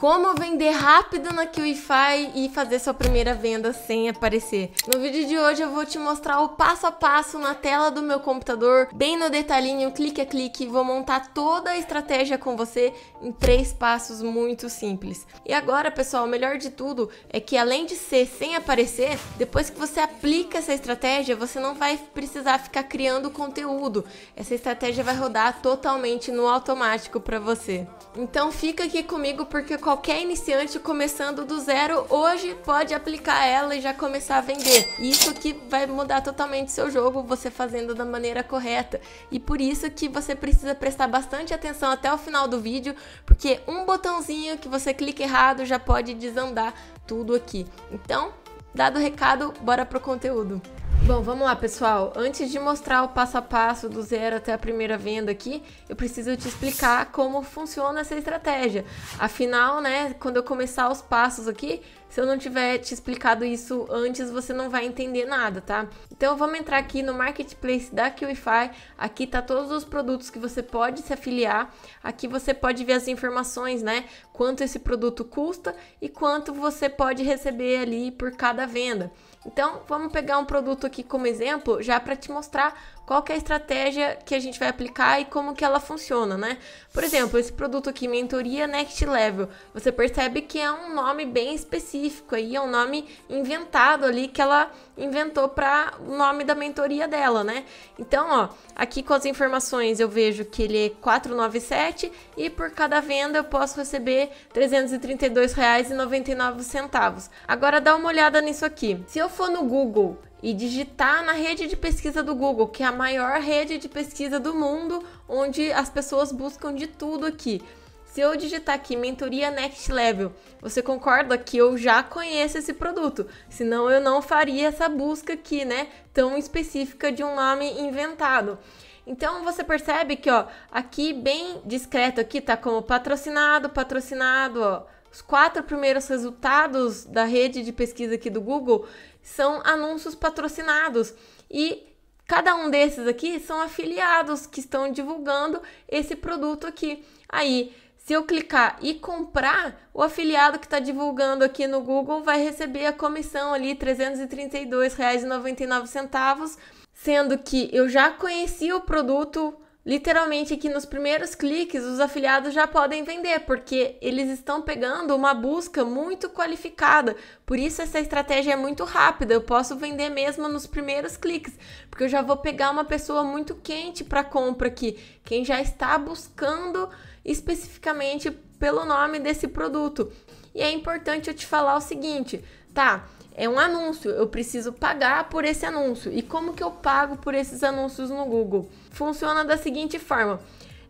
Como vender rápido na QIFI e fazer sua primeira venda sem aparecer. No vídeo de hoje eu vou te mostrar o passo a passo na tela do meu computador, bem no detalhinho, clique a clique, vou montar toda a estratégia com você em três passos muito simples. E agora, pessoal, o melhor de tudo é que além de ser sem aparecer, depois que você aplica essa estratégia, você não vai precisar ficar criando conteúdo. Essa estratégia vai rodar totalmente no automático para você. Então fica aqui comigo porque qualquer iniciante começando do zero hoje pode aplicar ela e já começar a vender. Isso que vai mudar totalmente seu jogo, você fazendo da maneira correta. E por isso que você precisa prestar bastante atenção até o final do vídeo, porque um botãozinho que você clica errado já pode desandar tudo aqui. Então, dado o recado, bora pro conteúdo. Bom, vamos lá, pessoal. Antes de mostrar o passo a passo do zero até a primeira venda aqui, eu preciso te explicar como funciona essa estratégia. Afinal, né, quando eu começar os passos aqui, se eu não tiver te explicado isso antes, você não vai entender nada, tá? Então vamos entrar aqui no marketplace da QIFI. Aqui tá todos os produtos que você pode se afiliar. Aqui você pode ver as informações, né? Quanto esse produto custa e quanto você pode receber ali por cada venda. Então, vamos pegar um produto aqui como exemplo, já para te mostrar qual é a estratégia que a gente vai aplicar e como que ela funciona, né? Por exemplo, esse produto aqui, Mentoria Next Level, você percebe que é um nome bem específico aí, é um nome inventado ali que ela inventou para o nome da mentoria dela, né? Então, ó, aqui com as informações eu vejo que ele é 497 e por cada venda eu posso receber R$ 332,99. Agora dá uma olhada nisso aqui. Se eu for no Google e digitar na rede de pesquisa do Google, que é a maior rede de pesquisa do mundo, onde as pessoas buscam de tudo aqui. Se eu digitar aqui mentoria next level, você concorda que eu já conheço esse produto? Senão eu não faria essa busca aqui, né? Tão específica de um nome inventado. Então você percebe que, ó, aqui bem discreto aqui tá como patrocinado, patrocinado, ó. Os quatro primeiros resultados da rede de pesquisa aqui do Google são anúncios patrocinados e cada um desses aqui são afiliados que estão divulgando esse produto aqui. Aí, se eu clicar e comprar, o afiliado que está divulgando aqui no Google vai receber a comissão ali, R$ 332,99, sendo que eu já conheci o produto literalmente que nos primeiros cliques os afiliados já podem vender, porque eles estão pegando uma busca muito qualificada. Por isso essa estratégia é muito rápida. Eu posso vender mesmo nos primeiros cliques, porque eu já vou pegar uma pessoa muito quente para compra aqui, quem já está buscando especificamente pelo nome desse produto. E é importante eu te falar o seguinte, tá? é um anúncio, eu preciso pagar por esse anúncio. E como que eu pago por esses anúncios no Google? Funciona da seguinte forma.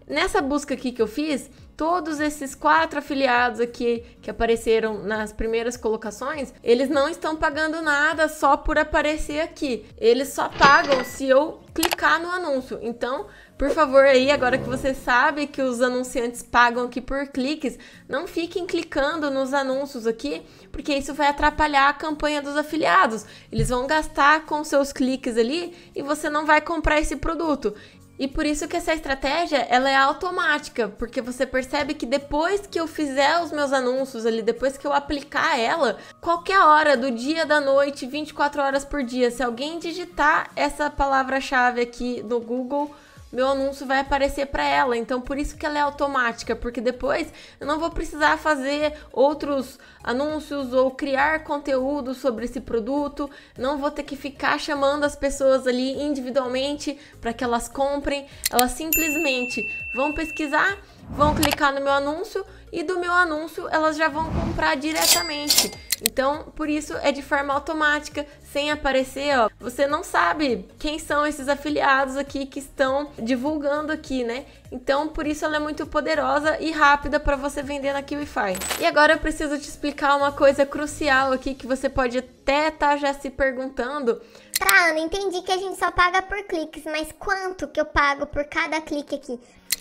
Nessa busca aqui que eu fiz, todos esses quatro afiliados aqui que apareceram nas primeiras colocações, eles não estão pagando nada só por aparecer aqui. Eles só pagam se eu clicar no anúncio. Então, por favor, aí, agora que você sabe que os anunciantes pagam aqui por cliques, não fiquem clicando nos anúncios aqui, porque isso vai atrapalhar a campanha dos afiliados. Eles vão gastar com seus cliques ali e você não vai comprar esse produto. E por isso que essa estratégia ela é automática, porque você percebe que depois que eu fizer os meus anúncios ali, depois que eu aplicar ela, qualquer hora do dia, da noite, 24 horas por dia, se alguém digitar essa palavra-chave aqui no Google, meu anúncio vai aparecer para ela. Então, por isso que ela é automática, porque depois eu não vou precisar fazer outros anúncios ou criar conteúdo sobre esse produto, não vou ter que ficar chamando as pessoas ali individualmente para que elas comprem. Elas simplesmente vão pesquisar vão clicar no meu anúncio e do meu anúncio elas já vão comprar diretamente. Então, por isso é de forma automática, sem aparecer, ó. Você não sabe quem são esses afiliados aqui que estão divulgando aqui, né? Então, por isso ela é muito poderosa e rápida para você vender na KiwiFi. E agora eu preciso te explicar uma coisa crucial aqui que você pode até estar tá já se perguntando. Tá, Ana, entendi que a gente só paga por cliques, mas quanto que eu pago por cada clique aqui?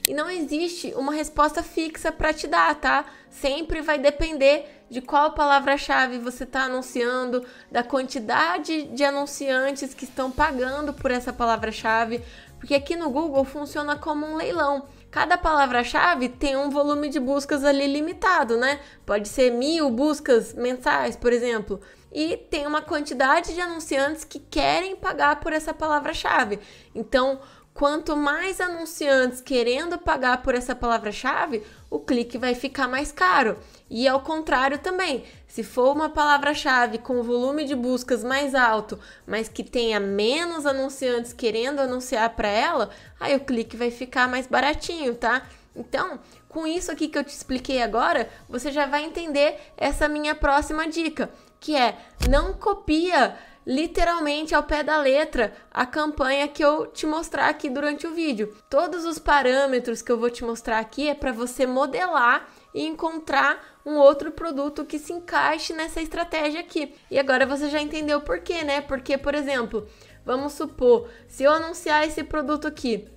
E não existe uma resposta fixa para te dar, tá? Sempre vai depender de qual palavra-chave você está anunciando, da quantidade de anunciantes que estão pagando por essa palavra-chave, porque aqui no Google funciona como um leilão. Cada palavra-chave tem um volume de buscas ali limitado, né? Pode ser mil buscas mensais, por exemplo. E tem uma quantidade de anunciantes que querem pagar por essa palavra-chave. Então, quanto mais anunciantes querendo pagar por essa palavra-chave, o clique vai ficar mais caro. E ao contrário também, se for uma palavra-chave com volume de buscas mais alto, mas que tenha menos anunciantes querendo anunciar para ela, aí o clique vai ficar mais baratinho, tá? Então, com isso aqui que eu te expliquei agora, você já vai entender essa minha próxima dica, que é não copia literalmente ao pé da letra a campanha que eu te mostrar aqui durante o vídeo. Todos os parâmetros que eu vou te mostrar aqui é para você modelar e encontrar um outro produto que se encaixe nessa estratégia aqui. E agora você já entendeu por quê, né? Porque, por exemplo, vamos supor, se eu anunciar esse produto aqui,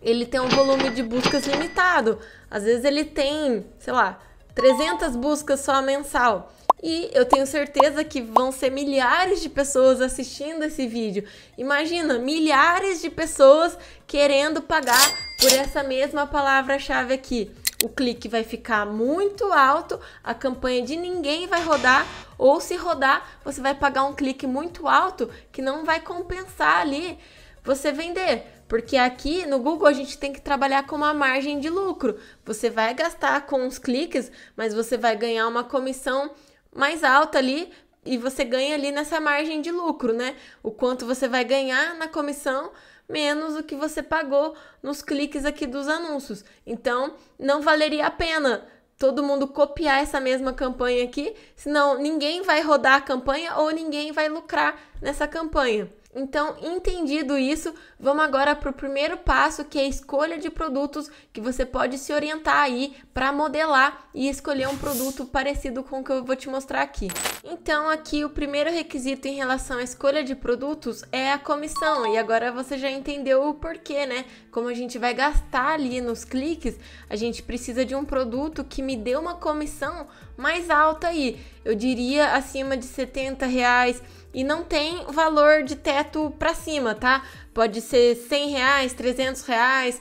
ele tem um volume de buscas limitado. Às vezes ele tem, sei lá, 300 buscas só mensal. E eu tenho certeza que vão ser milhares de pessoas assistindo esse vídeo. Imagina, milhares de pessoas querendo pagar por essa mesma palavra-chave aqui. O clique vai ficar muito alto, a campanha de ninguém vai rodar, ou se rodar, você vai pagar um clique muito alto que não vai compensar ali você vender. Porque aqui no Google a gente tem que trabalhar com uma margem de lucro. Você vai gastar com os cliques, mas você vai ganhar uma comissão mais alta ali e você ganha ali nessa margem de lucro, né? O quanto você vai ganhar na comissão menos o que você pagou nos cliques aqui dos anúncios. Então, não valeria a pena todo mundo copiar essa mesma campanha aqui, senão ninguém vai rodar a campanha ou ninguém vai lucrar nessa campanha. Então, entendido isso, vamos agora para o primeiro passo, que é a escolha de produtos que você pode se orientar aí para modelar e escolher um produto parecido com o que eu vou te mostrar aqui. Então, aqui o primeiro requisito em relação à escolha de produtos é a comissão. E agora você já entendeu o porquê, né? Como a gente vai gastar ali nos cliques, a gente precisa de um produto que me dê uma comissão mais alta aí. Eu diria acima de 70 reais, e não tem valor de teto para cima, tá? Pode ser 100 reais, 300 reais,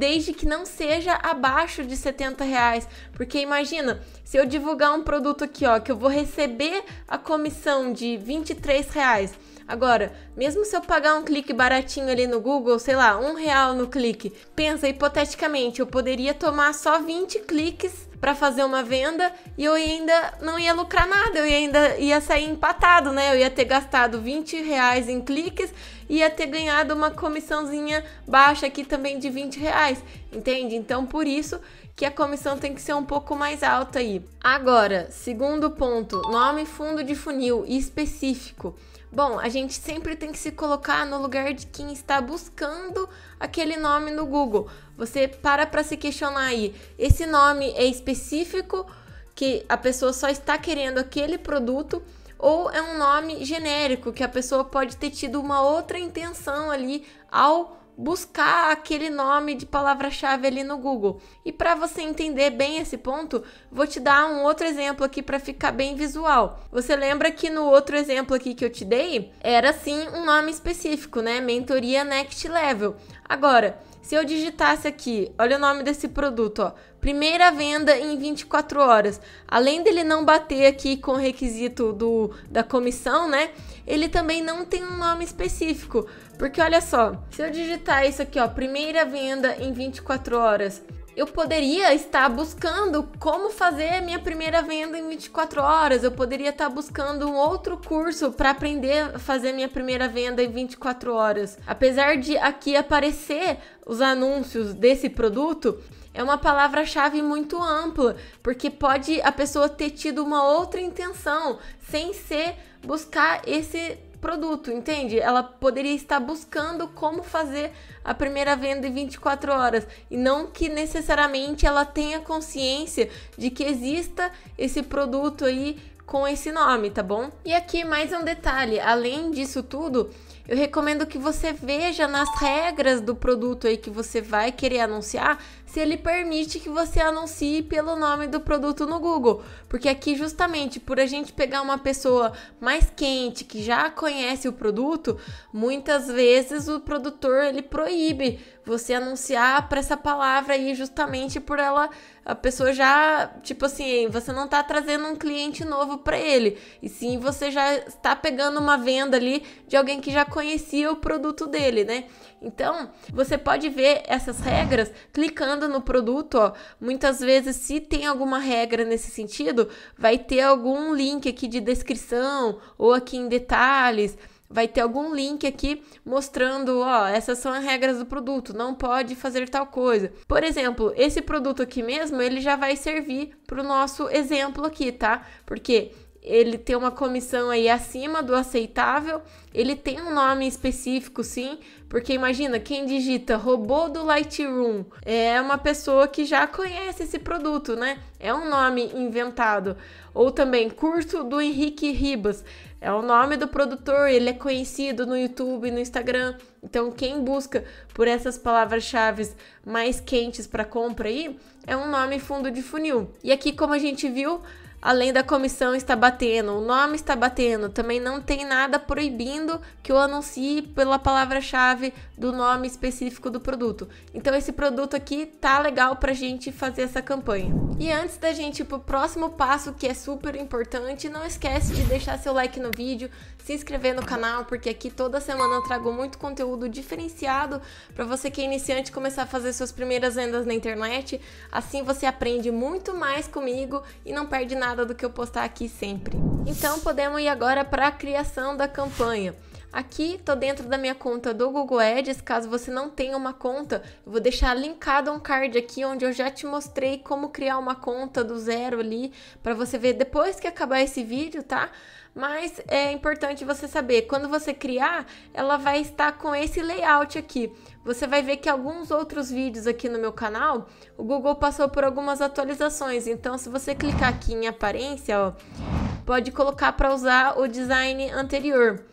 desde que não seja abaixo de 70 reais. Porque imagina, se eu divulgar um produto aqui, ó, que eu vou receber a comissão de 23 reais. Agora, mesmo se eu pagar um clique baratinho ali no Google, sei lá, um real no clique, pensa hipoteticamente, eu poderia tomar só 20 cliques para fazer uma venda e eu ainda não ia lucrar nada, eu ainda ia sair empatado, né? Eu ia ter gastado 20 reais em cliques e ia ter ganhado uma comissãozinha baixa aqui também de 20 reais, entende? Então, por isso que a comissão tem que ser um pouco mais alta aí. Agora, segundo ponto, nome fundo de funil específico. Bom, a gente sempre tem que se colocar no lugar de quem está buscando aquele nome no Google. Você para para se questionar aí. Esse nome é específico que a pessoa só está querendo aquele produto ou é um nome genérico que a pessoa pode ter tido uma outra intenção ali ao buscar aquele nome de palavra-chave ali no Google. E para você entender bem esse ponto, vou te dar um outro exemplo aqui para ficar bem visual. Você lembra que no outro exemplo aqui que eu te dei, era sim um nome específico, né? Mentoria Next Level. Agora, se eu digitasse aqui, olha o nome desse produto, ó, primeira venda em 24 horas. Além dele não bater aqui com o requisito do, da comissão, né? Ele também não tem um nome específico, porque olha só, se eu digitar isso aqui, ó, primeira venda em 24 horas, eu poderia estar buscando como fazer minha primeira venda em 24 horas, eu poderia estar buscando um outro curso para aprender a fazer minha primeira venda em 24 horas. Apesar de aqui aparecer os anúncios desse produto, é uma palavra-chave muito ampla, porque pode a pessoa ter tido uma outra intenção sem ser buscar esse produto, entende? Ela poderia estar buscando como fazer a primeira venda em 24 horas e não que necessariamente ela tenha consciência de que exista esse produto aí com esse nome, tá bom? E aqui mais um detalhe, além disso tudo, eu recomendo que você veja nas regras do produto aí que você vai querer anunciar se ele permite que você anuncie pelo nome do produto no Google. Porque aqui, justamente por a gente pegar uma pessoa mais quente que já conhece o produto, muitas vezes o produtor ele proíbe você anunciar para essa palavra aí justamente por ela a pessoa já, tipo assim, você não tá trazendo um cliente novo para ele, e sim você já está pegando uma venda ali de alguém que já conhecia o produto dele, né? Então, você pode ver essas regras clicando no produto, ó. Muitas vezes, se tem alguma regra nesse sentido, vai ter algum link aqui de descrição ou aqui em detalhes vai ter algum link aqui mostrando, ó, essas são as regras do produto, não pode fazer tal coisa. Por exemplo, esse produto aqui mesmo, ele já vai servir para o nosso exemplo aqui, tá? Porque ele tem uma comissão aí acima do aceitável, ele tem um nome específico, sim, porque imagina, quem digita robô do Lightroom é uma pessoa que já conhece esse produto, né? É um nome inventado. Ou também curso do Henrique Ribas. É o nome do produtor, ele é conhecido no YouTube, no Instagram. Então, quem busca por essas palavras-chave mais quentes para compra aí, é um nome fundo de funil. E aqui, como a gente viu, além da comissão está batendo, o nome está batendo, também não tem nada proibindo que eu anuncie pela palavra-chave do nome específico do produto. Então esse produto aqui tá legal pra gente fazer essa campanha. E antes da gente ir pro próximo passo, que é super importante, não esquece de deixar seu like no vídeo, se inscrever no canal, porque aqui toda semana eu trago muito conteúdo diferenciado para você que é iniciante começar a fazer suas primeiras vendas na internet. Assim você aprende muito mais comigo e não perde nada do que eu postar aqui sempre. Então podemos ir agora para a criação da campanha. Aqui tô dentro da minha conta do Google Ads, caso você não tenha uma conta, eu vou deixar linkado um card aqui onde eu já te mostrei como criar uma conta do zero ali para você ver depois que acabar esse vídeo, tá? Mas é importante você saber, quando você criar, ela vai estar com esse layout aqui. Você vai ver que alguns outros vídeos aqui no meu canal, o Google passou por algumas atualizações. Então, se você clicar aqui em aparência, ó, pode colocar para usar o design anterior.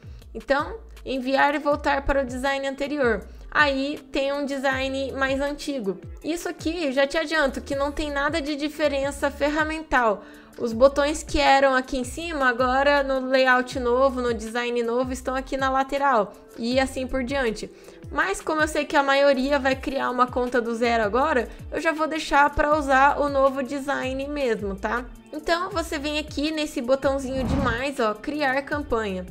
Então, enviar e voltar para o design anterior. Aí tem um design mais antigo. Isso aqui, já te adianto, que não tem nada de diferença ferramental. Os botões que eram aqui em cima, agora no layout novo, no design novo, estão aqui na lateral. E assim por diante. Mas como eu sei que a maioria vai criar uma conta do zero agora, eu já vou deixar para usar o novo design mesmo, tá? Então você vem aqui nesse botãozinho de mais, ó, criar campanha.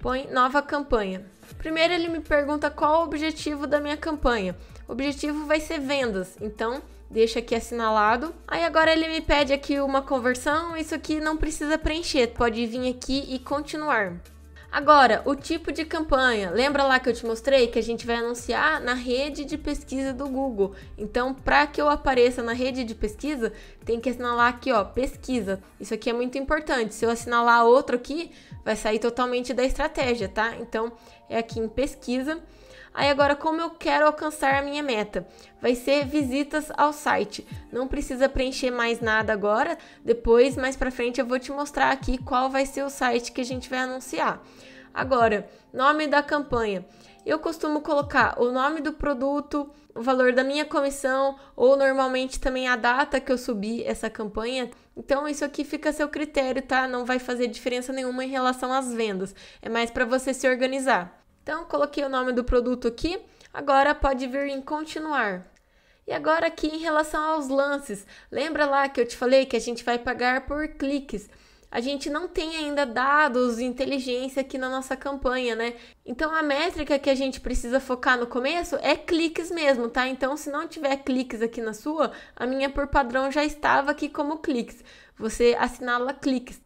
Põe nova campanha. Primeiro ele me pergunta qual o objetivo da minha campanha. O objetivo vai ser vendas, então deixa aqui assinalado. Aí agora ele me pede aqui uma conversão, isso aqui não precisa preencher, pode vir aqui e continuar. Agora, o tipo de campanha. Lembra lá que eu te mostrei que a gente vai anunciar na rede de pesquisa do Google. Então, para que eu apareça na rede de pesquisa, tem que assinalar aqui, ó, pesquisa. Isso aqui é muito importante. Se eu assinar outro aqui, vai sair totalmente da estratégia, tá? Então, é aqui em pesquisa. Aí agora, como eu quero alcançar a minha meta? Vai ser visitas ao site. Não precisa preencher mais nada agora. Depois, mais para frente, eu vou te mostrar aqui qual vai ser o site que a gente vai anunciar. Agora, nome da campanha. Eu costumo colocar o nome do produto, o valor da minha comissão ou normalmente também a data que eu subi essa campanha. Então isso aqui fica a seu critério, tá? Não vai fazer diferença nenhuma em relação às vendas. É mais para você se organizar. Então, coloquei o nome do produto aqui. Agora pode vir em continuar. E agora aqui em relação aos lances, lembra lá que eu te falei que a gente vai pagar por cliques. A gente não tem ainda dados, de inteligência aqui na nossa campanha, né? Então a métrica que a gente precisa focar no começo é cliques mesmo, tá? Então se não tiver cliques aqui na sua, a minha por padrão já estava aqui como cliques. Você assinala cliques.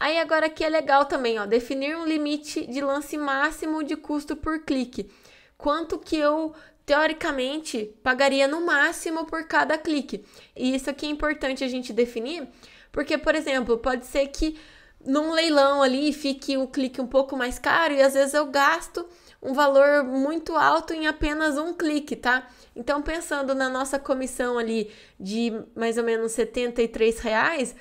Aí agora aqui é legal também, ó, definir um limite de lance máximo de custo por clique. Quanto que eu teoricamente pagaria no máximo por cada clique. E isso aqui é importante a gente definir, porque por exemplo, pode ser que num leilão ali fique o clique um pouco mais caro e às vezes eu gasto um valor muito alto em apenas um clique, tá? Então, pensando na nossa comissão ali de mais ou menos 73 reais,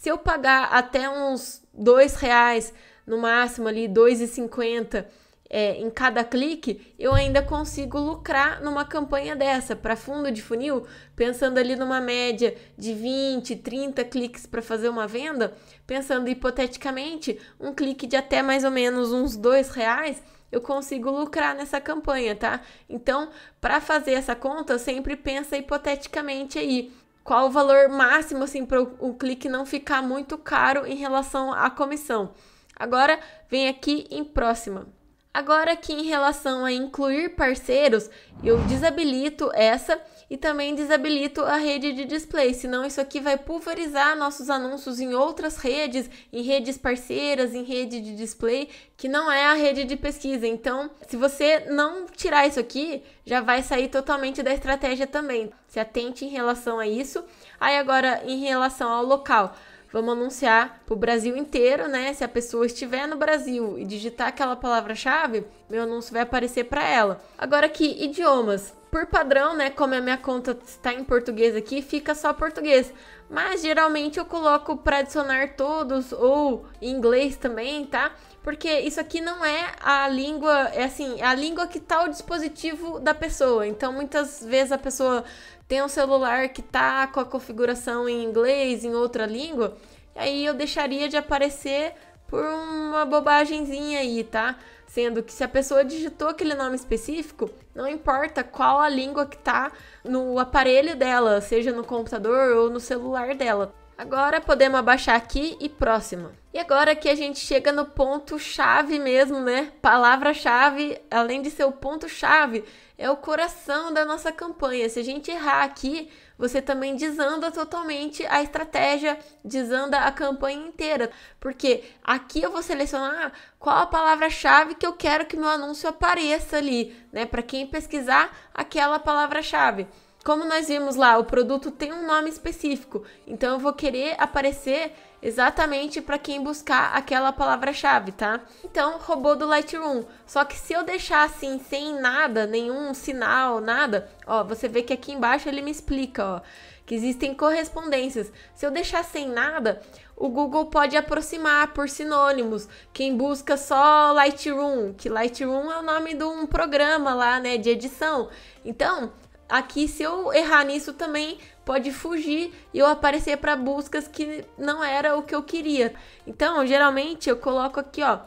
se eu pagar até uns dois reais, no máximo ali R$2,50 é, em cada clique, eu ainda consigo lucrar numa campanha dessa. Para fundo de funil, pensando ali numa média de 20, 30 cliques para fazer uma venda, pensando hipoteticamente, um clique de até mais ou menos uns dois reais eu consigo lucrar nessa campanha, tá? Então, para fazer essa conta, sempre pensa hipoteticamente aí. Qual o valor máximo, assim, para o clique não ficar muito caro em relação à comissão? Agora, vem aqui em próxima. Agora aqui em relação a incluir parceiros, eu desabilito essa e também desabilito a rede de display, senão isso aqui vai pulverizar nossos anúncios em outras redes, em redes parceiras, em rede de display, que não é a rede de pesquisa. Então, se você não tirar isso aqui, já vai sair totalmente da estratégia também. Se atente em relação a isso. Aí agora em relação ao local, vamos anunciar para o Brasil inteiro, né? Se a pessoa estiver no Brasil e digitar aquela palavra-chave, meu anúncio vai aparecer para ela. Agora aqui, idiomas por padrão, né, como a minha conta está em português aqui, fica só português. Mas geralmente eu coloco para adicionar todos ou em inglês também, tá? Porque isso aqui não é a língua, é assim, é a língua que tá o dispositivo da pessoa. Então muitas vezes a pessoa tem um celular que tá com a configuração em inglês, em outra língua, aí eu deixaria de aparecer por uma bobagemzinha aí, tá? sendo que se a pessoa digitou aquele nome específico, não importa qual a língua que tá no aparelho dela, seja no computador ou no celular dela. Agora podemos abaixar aqui e próxima. E agora que a gente chega no ponto chave mesmo, né? Palavra-chave, além de ser o ponto chave, é o coração da nossa campanha. Se a gente errar aqui, você também desanda totalmente a estratégia, desanda a campanha inteira. Porque aqui eu vou selecionar ah, qual a palavra-chave que eu quero que meu anúncio apareça ali, né? Para quem pesquisar aquela palavra-chave. Como nós vimos lá, o produto tem um nome específico, então eu vou querer aparecer exatamente para quem buscar aquela palavra-chave, tá? Então, robô do Lightroom. Só que se eu deixar assim, sem nada, nenhum sinal, nada, ó, você vê que aqui embaixo ele me explica, ó, que existem correspondências. Se eu deixar sem nada, o Google pode aproximar por sinônimos. Quem busca só Lightroom, que Lightroom é o nome de um programa lá, né, de edição. Então, aqui se eu errar nisso também, pode fugir e eu aparecer para buscas que não era o que eu queria. Então, geralmente eu coloco aqui, ó,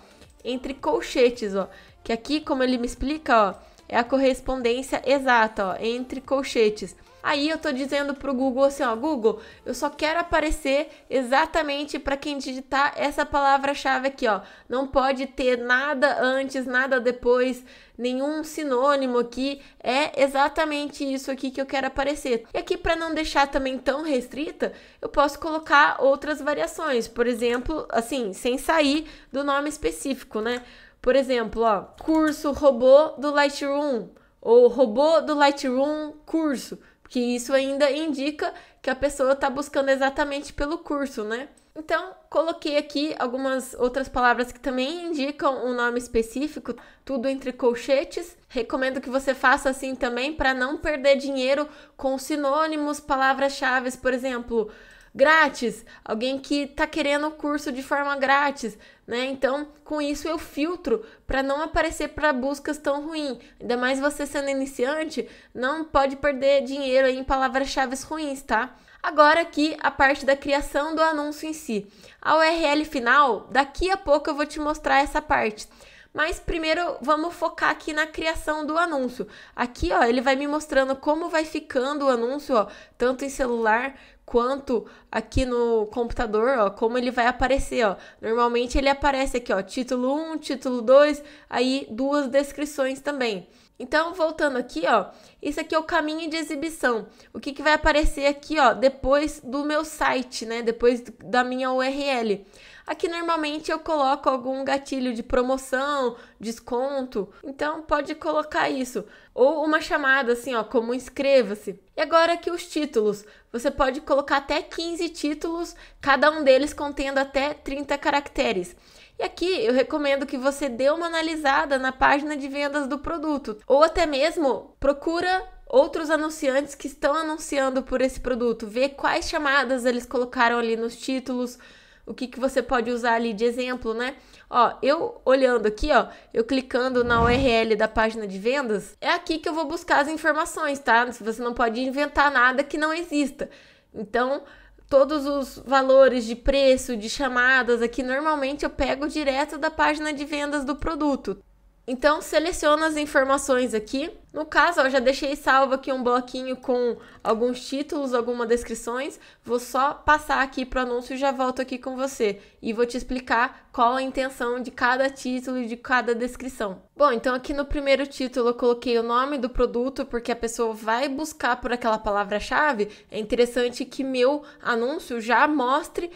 entre colchetes, ó, que aqui como ele me explica, ó, é a correspondência exata ó, entre colchetes. Aí eu tô dizendo pro Google assim, ó, Google, eu só quero aparecer exatamente para quem digitar essa palavra-chave aqui, ó. Não pode ter nada antes, nada depois, nenhum sinônimo aqui. É exatamente isso aqui que eu quero aparecer. E aqui para não deixar também tão restrita, eu posso colocar outras variações, por exemplo, assim, sem sair do nome específico, né? Por exemplo, ó, curso robô do Lightroom ou robô do Lightroom curso, porque isso ainda indica que a pessoa está buscando exatamente pelo curso, né? Então, coloquei aqui algumas outras palavras que também indicam um nome específico, tudo entre colchetes. Recomendo que você faça assim também para não perder dinheiro com sinônimos, palavras-chave, por exemplo, grátis, alguém que está querendo o curso de forma grátis, né? Então, com isso eu filtro para não aparecer para buscas tão ruins. Ainda mais você sendo iniciante, não pode perder dinheiro em palavras-chave ruins, tá? Agora aqui a parte da criação do anúncio em si. A URL final, daqui a pouco eu vou te mostrar essa parte. Mas primeiro vamos focar aqui na criação do anúncio. Aqui, ó, ele vai me mostrando como vai ficando o anúncio, ó, tanto em celular quanto aqui no computador, ó, como ele vai aparecer, ó. Normalmente ele aparece aqui, ó, título 1, título 2, aí duas descrições também. Então, voltando aqui, ó, isso aqui é o caminho de exibição. O que, que vai aparecer aqui, ó, depois do meu site, né, depois da minha URL. Aqui normalmente eu coloco algum gatilho de promoção, desconto, então pode colocar isso. Ou uma chamada assim, ó, como inscreva-se. E agora aqui os títulos. Você pode colocar até 15 títulos, cada um deles contendo até 30 caracteres. E aqui eu recomendo que você dê uma analisada na página de vendas do produto, ou até mesmo procura outros anunciantes que estão anunciando por esse produto, ver quais chamadas eles colocaram ali nos títulos, o que, que você pode usar ali de exemplo, né? Ó, eu olhando aqui, ó, eu clicando na URL da página de vendas, é aqui que eu vou buscar as informações, tá? Você não pode inventar nada que não exista. Então, todos os valores de preço, de chamadas aqui, normalmente eu pego direto da página de vendas do produto. Então, seleciona as informações aqui. No caso, eu já deixei salvo aqui um bloquinho com alguns títulos, algumas descrições. Vou só passar aqui para o anúncio e já volto aqui com você. E vou te explicar qual a intenção de cada título e de cada descrição. Bom, então aqui no primeiro título eu coloquei o nome do produto, porque a pessoa vai buscar por aquela palavra-chave. É interessante que meu anúncio já mostre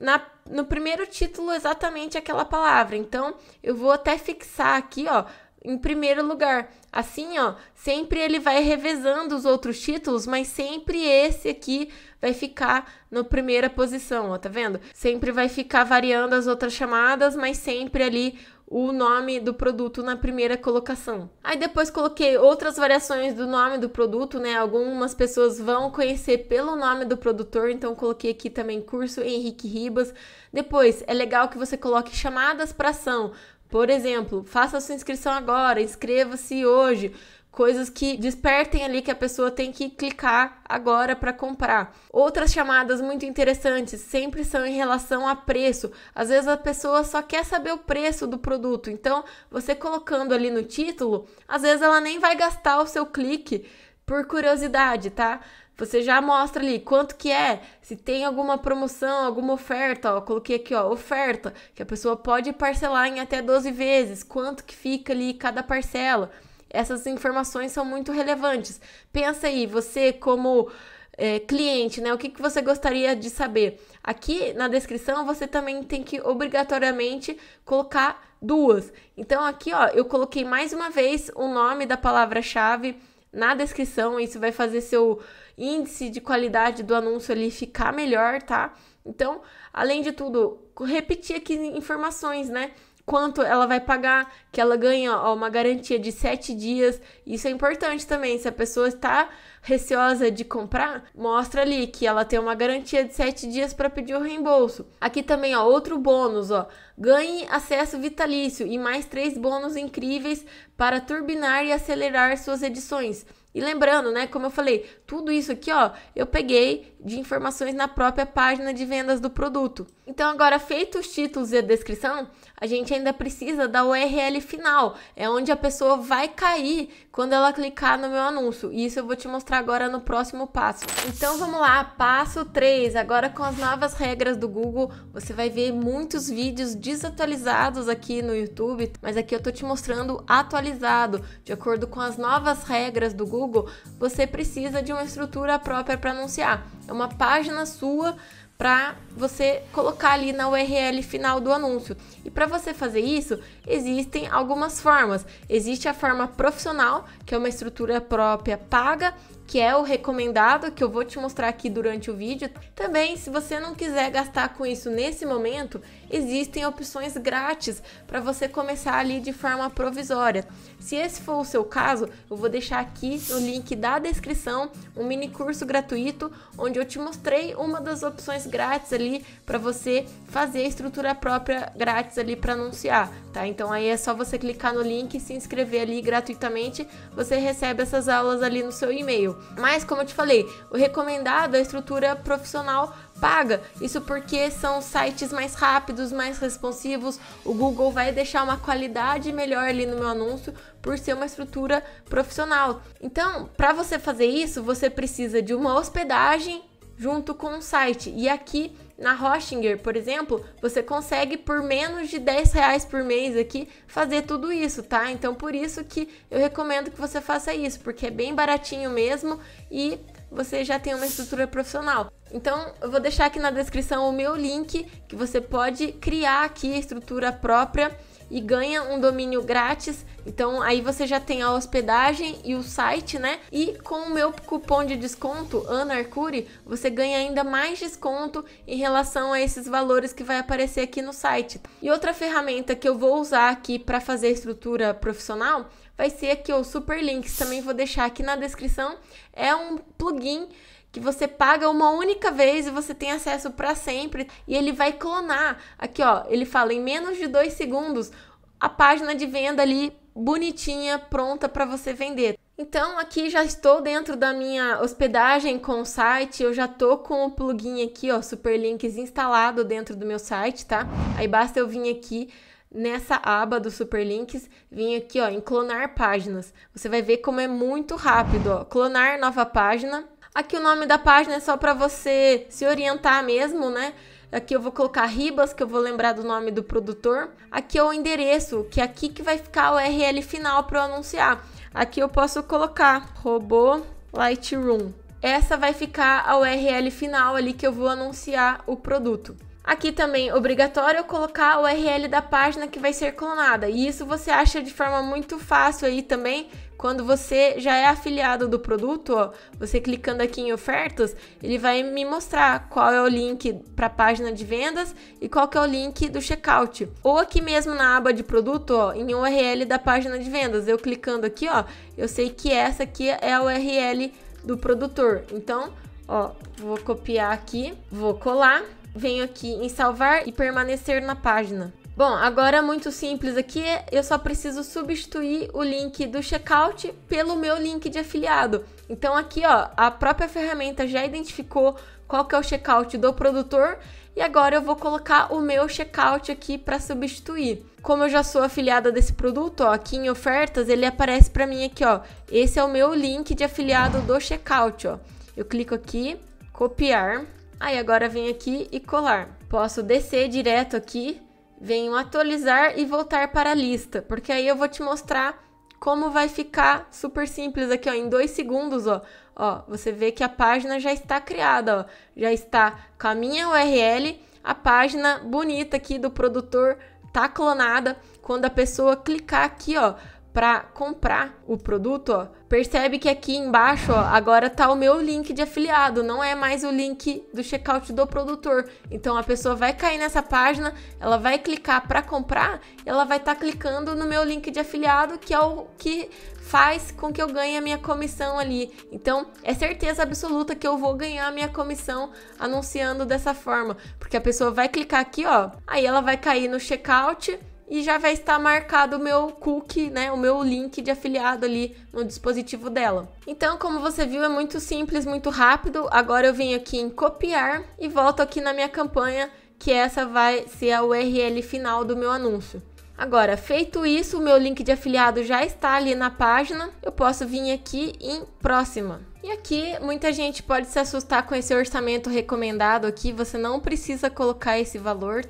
na, no primeiro título exatamente aquela palavra. Então, eu vou até fixar aqui, ó, em primeiro lugar. Assim, ó, sempre ele vai revezando os outros títulos, mas sempre esse aqui vai ficar na primeira posição, ó, tá vendo? Sempre vai ficar variando as outras chamadas, mas sempre ali o nome do produto na primeira colocação. Aí depois coloquei outras variações do nome do produto, né? Algumas pessoas vão conhecer pelo nome do produtor, então coloquei aqui também curso Henrique Ribas. Depois, é legal que você coloque chamadas para ação, por exemplo, faça sua inscrição agora, inscreva-se hoje. Coisas que despertem ali que a pessoa tem que clicar agora para comprar. Outras chamadas muito interessantes sempre são em relação a preço. Às vezes a pessoa só quer saber o preço do produto, então você colocando ali no título, às vezes ela nem vai gastar o seu clique por curiosidade, tá? Você já mostra ali quanto que é, se tem alguma promoção, alguma oferta, ó, coloquei aqui, ó, oferta, que a pessoa pode parcelar em até 12 vezes, quanto que fica ali cada parcela. Essas informações são muito relevantes. Pensa aí, você como é, cliente, né? O que, que você gostaria de saber? Aqui na descrição você também tem que obrigatoriamente colocar duas. Então aqui, ó, eu coloquei mais uma vez o nome da palavra-chave na descrição. Isso vai fazer seu índice de qualidade do anúncio ali ficar melhor, tá? Então, além de tudo, repetir aqui informações, né? Quanto ela vai pagar, que ela ganha ó, uma garantia de sete dias. Isso é importante também. Se a pessoa está receosa de comprar, mostra ali que ela tem uma garantia de sete dias para pedir o reembolso. Aqui também, ó, outro bônus, ó. Ganhe acesso vitalício e mais três bônus incríveis para turbinar e acelerar suas edições. E lembrando, né, como eu falei, tudo isso aqui, ó, eu peguei de informações na própria página de vendas do produto. Então, agora feitos os títulos e a descrição, a gente ainda precisa da URL final, é onde a pessoa vai cair quando ela clicar no meu anúncio. E isso eu vou te mostrar agora no próximo passo. Então vamos lá, passo 3. Agora com as novas regras do Google, você vai ver muitos vídeos desatualizados aqui no YouTube, mas aqui eu tô te mostrando atualizado. De acordo com as novas regras do Google, você precisa de uma estrutura própria para anunciar. É uma página sua para você colocar ali na URL final do anúncio. E para você fazer isso, existem algumas formas. Existe a forma profissional, que é uma estrutura própria paga, que é o recomendado, que eu vou te mostrar aqui durante o vídeo. Também, se você não quiser gastar com isso nesse momento, existem opções grátis para você começar ali de forma provisória. Se esse for o seu caso, eu vou deixar aqui no link da descrição um mini curso gratuito onde eu te mostrei uma das opções grátis ali para você fazer a estrutura própria grátis ali para anunciar, tá? Então aí é só você clicar no link e se inscrever ali gratuitamente, você recebe essas aulas ali no seu e-mail. Mas como eu te falei, o recomendado é a estrutura profissional paga. Isso porque são sites mais rápidos, mais responsivos. O Google vai deixar uma qualidade melhor ali no meu anúncio por ser uma estrutura profissional. Então, para você fazer isso, você precisa de uma hospedagem junto com o um site. E aqui na Hostinger, por exemplo, você consegue por menos de 10 reais por mês aqui fazer tudo isso, tá? Então por isso que eu recomendo que você faça isso, porque é bem baratinho mesmo e você já tem uma estrutura profissional. Então, eu vou deixar aqui na descrição o meu link que você pode criar aqui a estrutura própria e ganha um domínio grátis. Então aí você já tem a hospedagem e o site, né? E com o meu cupom de desconto, Ana você ganha ainda mais desconto em relação a esses valores que vai aparecer aqui no site. Tá? E outra ferramenta que eu vou usar aqui para fazer estrutura profissional vai ser aqui o Superlinks, também vou deixar aqui na descrição. É um plugin que você paga uma única vez e você tem acesso para sempre. E ele vai clonar. Aqui, ó, ele fala em menos de dois segundos a página de venda ali bonitinha, pronta para você vender. Então, aqui já estou dentro da minha hospedagem com o site, eu já tô com o plugin aqui, ó, Superlinks instalado dentro do meu site, tá? Aí basta eu vir aqui nessa aba do Superlinks, vim aqui, ó, em clonar páginas. Você vai ver como é muito rápido, ó. Clonar nova página, Aqui o nome da página é só para você se orientar mesmo, né? Aqui eu vou colocar Ribas, que eu vou lembrar do nome do produtor. Aqui é o endereço, que é aqui que vai ficar o URL final para eu anunciar. Aqui eu posso colocar robô Lightroom. Essa vai ficar a URL final ali que eu vou anunciar o produto. Aqui também obrigatório colocar o URL da página que vai ser clonada. E isso você acha de forma muito fácil aí também quando você já é afiliado do produto, ó, você clicando aqui em ofertas, ele vai me mostrar qual é o link para a página de vendas e qual que é o link do checkout. Ou aqui mesmo na aba de produto, ó, em URL da página de vendas, eu clicando aqui, ó, eu sei que essa aqui é a URL do produtor. Então, ó, vou copiar aqui, vou colar venho aqui em salvar e permanecer na página. Bom, agora muito simples aqui, eu só preciso substituir o link do checkout pelo meu link de afiliado. Então aqui, ó, a própria ferramenta já identificou qual que é o checkout do produtor e agora eu vou colocar o meu checkout aqui para substituir. Como eu já sou afiliada desse produto, ó, aqui em ofertas, ele aparece para mim aqui, ó. Esse é o meu link de afiliado do checkout, ó. Eu clico aqui, copiar. Aí agora vem aqui e colar. Posso descer direto aqui, venho atualizar e voltar para a lista, porque aí eu vou te mostrar como vai ficar super simples aqui, ó, em dois segundos, ó. Ó, você vê que a página já está criada, ó. Já está com a minha URL, a página bonita aqui do produtor tá clonada. Quando a pessoa clicar aqui, ó, para comprar o produto, ó, percebe que aqui embaixo, ó, agora tá o meu link de afiliado, não é mais o link do checkout do produtor. Então a pessoa vai cair nessa página, ela vai clicar para comprar, ela vai estar tá clicando no meu link de afiliado, que é o que faz com que eu ganhe a minha comissão ali. Então, é certeza absoluta que eu vou ganhar a minha comissão anunciando dessa forma, porque a pessoa vai clicar aqui, ó, aí ela vai cair no checkout e já vai estar marcado o meu cookie, né, o meu link de afiliado ali no dispositivo dela. Então, como você viu, é muito simples, muito rápido. Agora eu venho aqui em copiar e volto aqui na minha campanha, que essa vai ser a URL final do meu anúncio. Agora, feito isso, o meu link de afiliado já está ali na página. Eu posso vir aqui em próxima. E aqui, muita gente pode se assustar com esse orçamento recomendado aqui. Você não precisa colocar esse valor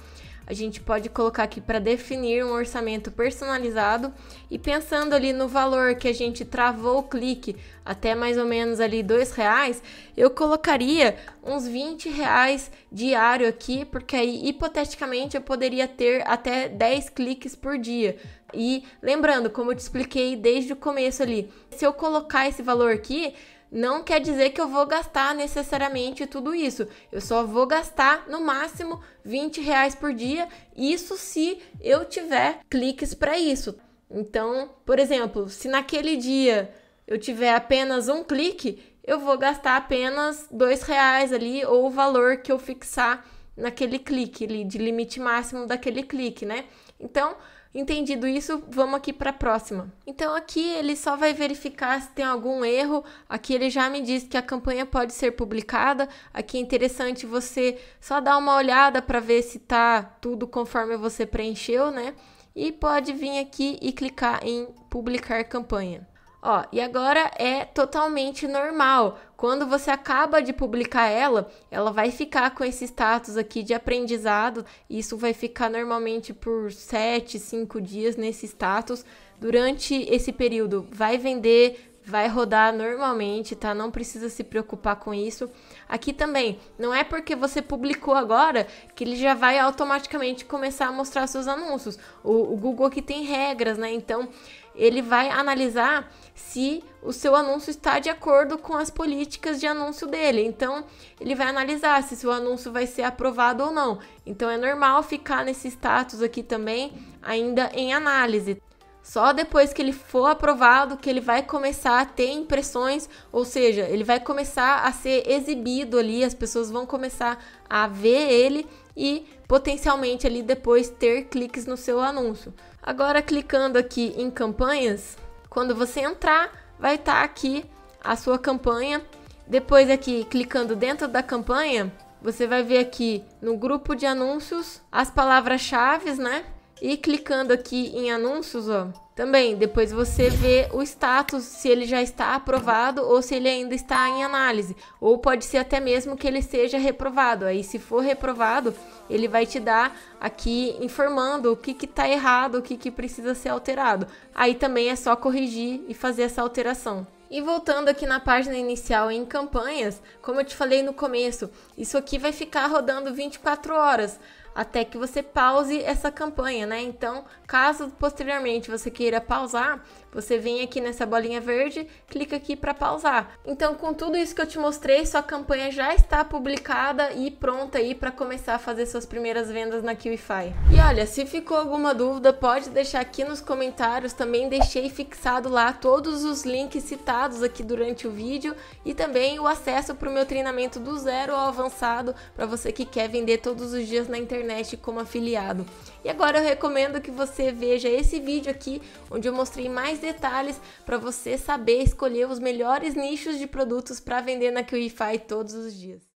a gente pode colocar aqui para definir um orçamento personalizado e pensando ali no valor que a gente travou o clique até mais ou menos ali dois reais, eu colocaria uns 20 reais diário aqui, porque aí hipoteticamente eu poderia ter até 10 cliques por dia. E lembrando, como eu te expliquei desde o começo ali, se eu colocar esse valor aqui, não quer dizer que eu vou gastar necessariamente tudo isso. Eu só vou gastar no máximo 20 reais por dia, isso se eu tiver cliques para isso. Então, por exemplo, se naquele dia eu tiver apenas um clique, eu vou gastar apenas dois reais ali ou o valor que eu fixar naquele clique ali de limite máximo daquele clique, né? Então Entendido isso, vamos aqui para a próxima. Então aqui ele só vai verificar se tem algum erro. Aqui ele já me diz que a campanha pode ser publicada. Aqui é interessante você só dar uma olhada para ver se tá tudo conforme você preencheu, né? E pode vir aqui e clicar em publicar campanha. Ó, e agora é totalmente normal. Quando você acaba de publicar ela, ela vai ficar com esse status aqui de aprendizado. Isso vai ficar normalmente por 7, 5 dias nesse status. Durante esse período, vai vender, vai rodar normalmente, tá? Não precisa se preocupar com isso. Aqui também, não é porque você publicou agora que ele já vai automaticamente começar a mostrar seus anúncios. O, o Google aqui tem regras, né? Então, ele vai analisar se o seu anúncio está de acordo com as políticas de anúncio dele. Então, ele vai analisar se seu anúncio vai ser aprovado ou não. Então, é normal ficar nesse status aqui também, ainda em análise. Só depois que ele for aprovado que ele vai começar a ter impressões, ou seja, ele vai começar a ser exibido ali, as pessoas vão começar a ver ele e potencialmente ali depois ter cliques no seu anúncio. Agora, clicando aqui em campanhas, quando você entrar, vai estar tá aqui a sua campanha. Depois aqui, clicando dentro da campanha, você vai ver aqui no grupo de anúncios as palavras-chave, né? E clicando aqui em anúncios, ó, também, depois você vê o status, se ele já está aprovado ou se ele ainda está em análise. Ou pode ser até mesmo que ele seja reprovado. Aí, se for reprovado, ele vai te dar aqui informando o que está errado, o que, que precisa ser alterado. Aí também é só corrigir e fazer essa alteração. E voltando aqui na página inicial em campanhas, como eu te falei no começo, isso aqui vai ficar rodando 24 horas até que você pause essa campanha, né? Então, caso posteriormente você queira pausar, você vem aqui nessa bolinha verde, clica aqui para pausar. Então, com tudo isso que eu te mostrei, sua campanha já está publicada e pronta aí para começar a fazer suas primeiras vendas na Kiwify. E olha, se ficou alguma dúvida, pode deixar aqui nos comentários. Também deixei fixado lá todos os links citados aqui durante o vídeo e também o acesso para o meu treinamento do zero ao avançado para você que quer vender todos os dias na internet internet como afiliado. E agora eu recomendo que você veja esse vídeo aqui, onde eu mostrei mais detalhes para você saber escolher os melhores nichos de produtos para vender na Qify todos os dias.